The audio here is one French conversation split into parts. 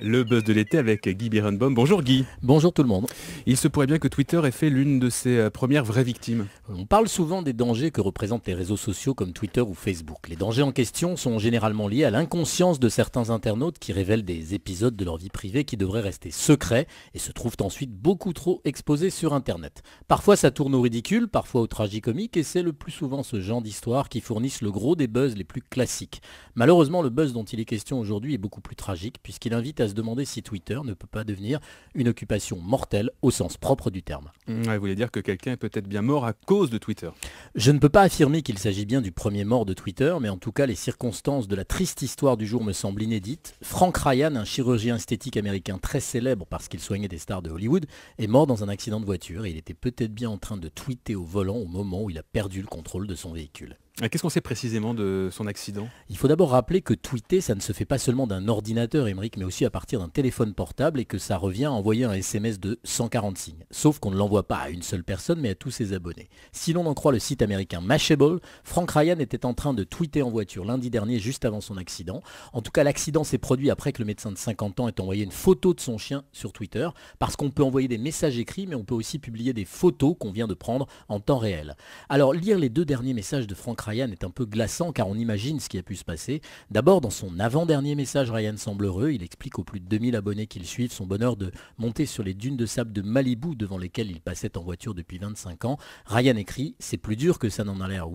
Le buzz de l'été avec Guy Birenbaum. Bonjour Guy. Bonjour tout le monde. Il se pourrait bien que Twitter ait fait l'une de ses euh, premières vraies victimes. On parle souvent des dangers que représentent les réseaux sociaux comme Twitter ou Facebook. Les dangers en question sont généralement liés à l'inconscience de certains internautes qui révèlent des épisodes de leur vie privée qui devraient rester secrets et se trouvent ensuite beaucoup trop exposés sur Internet. Parfois ça tourne au ridicule, parfois au tragicomique et c'est le plus souvent ce genre d'histoire qui fournissent le gros des buzz les plus classiques. Malheureusement le buzz dont il est question aujourd'hui est beaucoup plus tragique puisqu'il invite à à se demander si Twitter ne peut pas devenir une occupation mortelle au sens propre du terme. vous mmh, voulez dire que quelqu'un est peut-être bien mort à cause de Twitter Je ne peux pas affirmer qu'il s'agit bien du premier mort de Twitter, mais en tout cas les circonstances de la triste histoire du jour me semblent inédites. Frank Ryan, un chirurgien esthétique américain très célèbre parce qu'il soignait des stars de Hollywood, est mort dans un accident de voiture et il était peut-être bien en train de tweeter au volant au moment où il a perdu le contrôle de son véhicule. Qu'est-ce qu'on sait précisément de son accident Il faut d'abord rappeler que tweeter, ça ne se fait pas seulement d'un ordinateur, Émeric, mais aussi à partir d'un téléphone portable et que ça revient à envoyer un SMS de 140 signes. Sauf qu'on ne l'envoie pas à une seule personne, mais à tous ses abonnés. Si l'on en croit le site américain Mashable, Frank Ryan était en train de tweeter en voiture lundi dernier, juste avant son accident. En tout cas, l'accident s'est produit après que le médecin de 50 ans ait envoyé une photo de son chien sur Twitter, parce qu'on peut envoyer des messages écrits, mais on peut aussi publier des photos qu'on vient de prendre en temps réel. Alors, lire les deux derniers messages de Frank Ryan est un peu glaçant car on imagine ce qui a pu se passer. D'abord, dans son avant-dernier message, Ryan semble heureux. Il explique aux plus de 2000 abonnés qu'il le suivent son bonheur de monter sur les dunes de sable de Malibu devant lesquelles il passait en voiture depuis 25 ans. Ryan écrit C'est plus dur que ça n'en a l'air.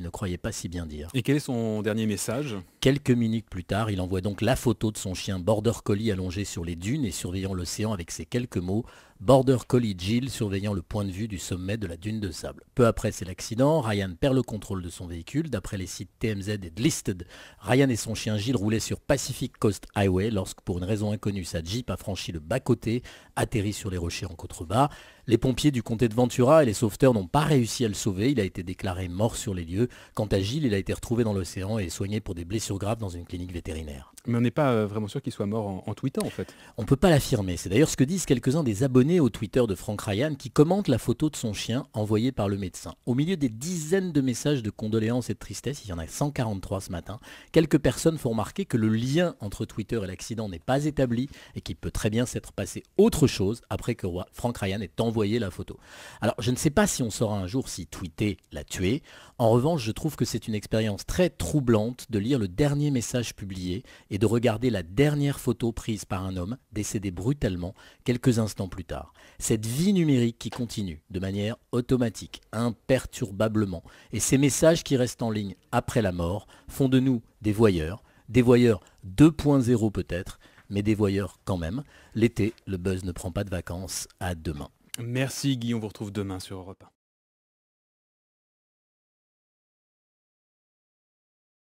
Il ne croyait pas si bien dire. Et quel est son dernier message Quelques minutes plus tard, il envoie donc la photo de son chien Border Collie allongé sur les dunes et surveillant l'océan avec ces quelques mots Border Collie Jill surveillant le point de vue du sommet de la dune de sable. Peu après, c'est l'accident. Ryan perd le contrôle de son véhicule. D'après les sites TMZ et Listed, Ryan et son chien Jill roulaient sur Pacific Coast Highway lorsque, pour une raison inconnue, sa Jeep a franchi le bas-côté, atterri sur les rochers en contrebas. Les pompiers du comté de Ventura et les sauveteurs n'ont pas réussi à le sauver. Il a été déclaré mort sur les lieux. Quant à Gilles, il a été retrouvé dans l'océan et soigné pour des blessures graves dans une clinique vétérinaire. Mais on n'est pas euh, vraiment sûr qu'il soit mort en, tweetant en fait. On ne peut pas l'affirmer. C'est d'ailleurs ce que disent quelques-uns des abonnés au Twitter de Frank Ryan qui commentent la photo de son chien envoyée par le médecin. Au milieu des dizaines de messages de condoléances et de tristesse, il y en a 143 ce matin, quelques personnes font remarquer que le lien entre Twitter et l'accident n'est pas établi et qu'il peut très bien s'être passé autre chose après que Frank Ryan ait envoyé la photo. Alors je ne sais pas si on saura un jour si tweeter l'a tué. En revanche, je trouve que c'est une expérience très troublante de lire le dernier message publié et de regarder la dernière photo prise par un homme décédé brutalement quelques instants plus tard. Cette vie numérique qui continue de manière automatique, imperturbablement, et ces messages qui restent en ligne après la mort font de nous des voyeurs, des voyeurs 2.0 peut-être, mais des voyeurs quand même. L'été, le buzz ne prend pas de vacances. À demain. Merci Guy, on vous retrouve demain sur Europe 1.